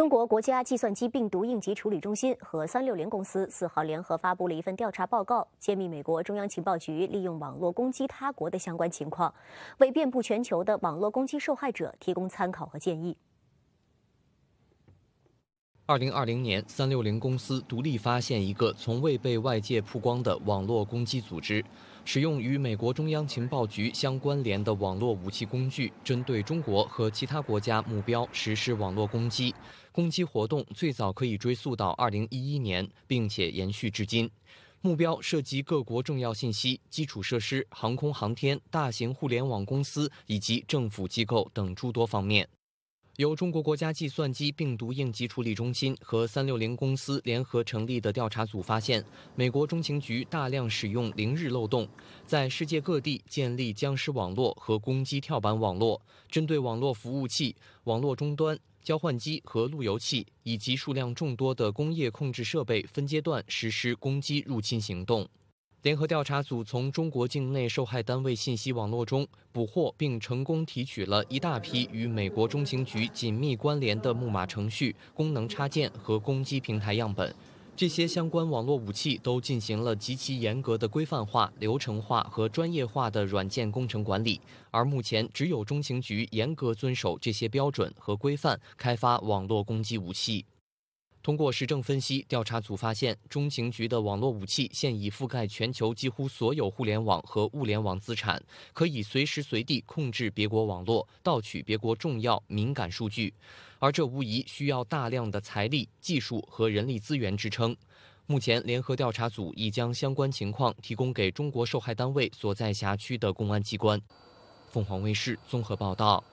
中国国家计算机病毒应急处理中心和三六零公司四号联合发布了一份调查报告，揭秘美国中央情报局利用网络攻击他国的相关情况，为遍布全球的网络攻击受害者提供参考和建议。二零二零年，三六零公司独立发现一个从未被外界曝光的网络攻击组织，使用与美国中央情报局相关联的网络武器工具，针对中国和其他国家目标实施网络攻击。攻击活动最早可以追溯到二零一一年，并且延续至今。目标涉及各国重要信息、基础设施、航空航天、大型互联网公司以及政府机构等诸多方面。由中国国家计算机病毒应急处理中心和三六零公司联合成立的调查组发现，美国中情局大量使用零日漏洞，在世界各地建立僵尸网络和攻击跳板网络，针对网络服务器、网络终端、交换机和路由器，以及数量众多的工业控制设备，分阶段实施攻击入侵行动。联合调查组从中国境内受害单位信息网络中捕获，并成功提取了一大批与美国中情局紧密关联的木马程序、功能插件和攻击平台样本。这些相关网络武器都进行了极其严格的规范化、流程化和专业化的软件工程管理。而目前，只有中情局严格遵守这些标准和规范，开发网络攻击武器。通过实证分析，调查组发现，中情局的网络武器现已覆盖全球几乎所有互联网和物联网资产，可以随时随地控制别国网络，盗取别国重要敏感数据。而这无疑需要大量的财力、技术和人力资源支撑。目前，联合调查组已将相关情况提供给中国受害单位所在辖区的公安机关。凤凰卫视综合报道。